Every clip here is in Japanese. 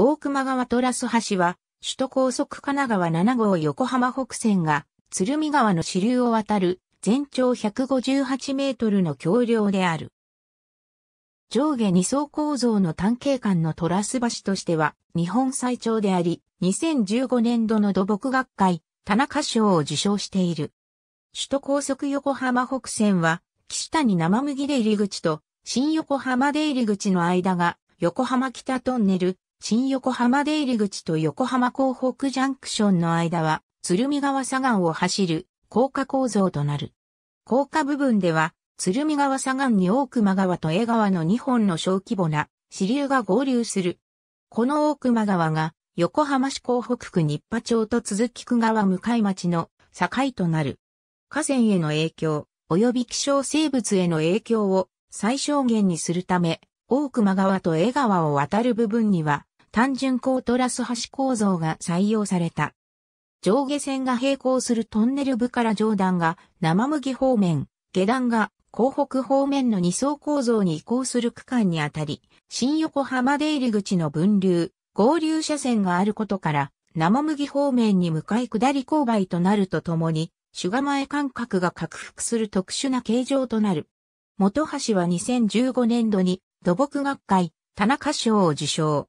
大熊川トラス橋は、首都高速神奈川7号横浜北線が、鶴見川の支流を渡る、全長158メートルの橋梁である。上下2層構造の単景官のトラス橋としては、日本最長であり、2015年度の土木学会、田中賞を受賞している。首都高速横浜北線は、岸谷生麦出入り口と、新横浜出入り口の間が、横浜北トンネル、新横浜出入り口と横浜港北ジャンクションの間は、鶴見川左岸を走る高架構造となる。高架部分では、鶴見川左岸に大熊川と江川の2本の小規模な支流が合流する。この大熊川が横浜市港北区日波町と続き区川向町の境となる。河川への影響、及び気象生物への影響を最小限にするため、大熊川と江川を渡る部分には、単純鋼トラス橋構造が採用された。上下線が並行するトンネル部から上段が生麦方面、下段が港北方面の二層構造に移行する区間にあたり、新横浜出入り口の分流、合流車線があることから、生麦方面に向かい下り勾配となるとともに、主が前間隔が拡幅する特殊な形状となる。元橋は2015年度に土木学会、田中賞を受賞。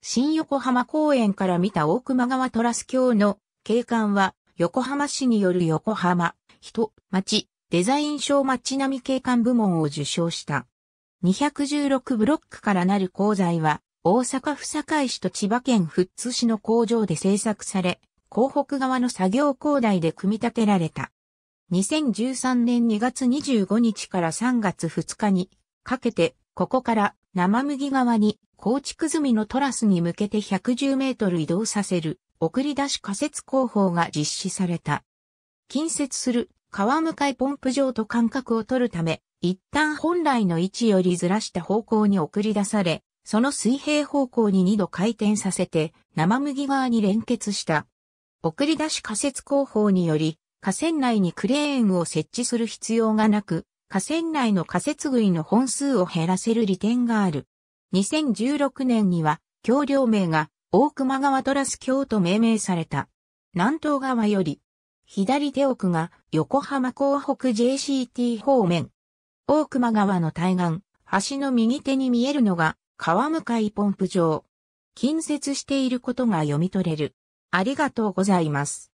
新横浜公園から見た大熊川トラス橋の景観は横浜市による横浜、人、町、デザイン賞町並み景観部門を受賞した。216ブロックからなる鉱材は大阪府堺市と千葉県富津市の工場で製作され、広北側の作業工台で組み立てられた。2013年2月25日から3月2日にかけて、ここから生麦川に構築済みのトラスに向けて110メートル移動させる送り出し仮設工法が実施された。近接する川向かいポンプ場と間隔を取るため、一旦本来の位置よりずらした方向に送り出され、その水平方向に2度回転させて生麦側に連結した。送り出し仮設工法により、河川内にクレーンを設置する必要がなく、河川内の仮設杭の本数を減らせる利点がある。2016年には、橋梁名が大熊川トラス橋と命名された。南東側より、左手奥が横浜港北 JCT 方面。大熊川の対岸、橋の右手に見えるのが川向かいポンプ場。近接していることが読み取れる。ありがとうございます。